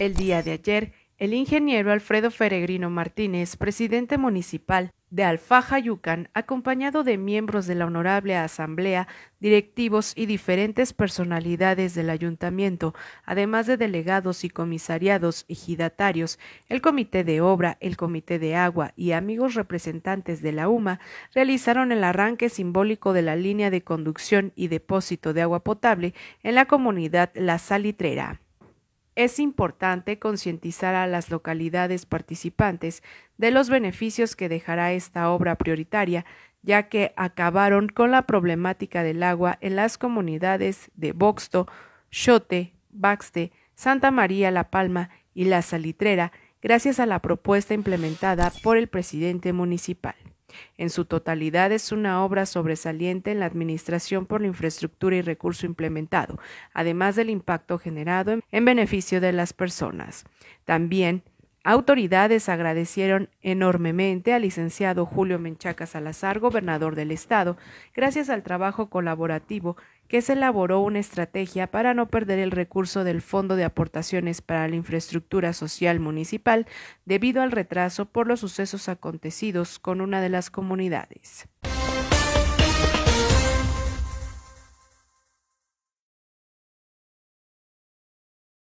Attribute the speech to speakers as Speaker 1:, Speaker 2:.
Speaker 1: El día de ayer, el ingeniero Alfredo Feregrino Martínez, presidente municipal de Alfaja, Yucan, acompañado de miembros de la Honorable Asamblea, directivos y diferentes personalidades del ayuntamiento, además de delegados y comisariados, ejidatarios, el Comité de Obra, el Comité de Agua y amigos representantes de la UMA, realizaron el arranque simbólico de la línea de conducción y depósito de agua potable en la comunidad La Salitrera es importante concientizar a las localidades participantes de los beneficios que dejará esta obra prioritaria, ya que acabaron con la problemática del agua en las comunidades de Boxto, Xote, Baxte, Santa María La Palma y La Salitrera, gracias a la propuesta implementada por el presidente municipal. En su totalidad es una obra sobresaliente en la administración por la infraestructura y recurso implementado, además del impacto generado en beneficio de las personas. También autoridades agradecieron enormemente al licenciado Julio Menchaca Salazar, gobernador del estado, gracias al trabajo colaborativo que se elaboró una estrategia para no perder el recurso del Fondo de Aportaciones para la Infraestructura Social Municipal debido al retraso por los sucesos acontecidos con una de las comunidades.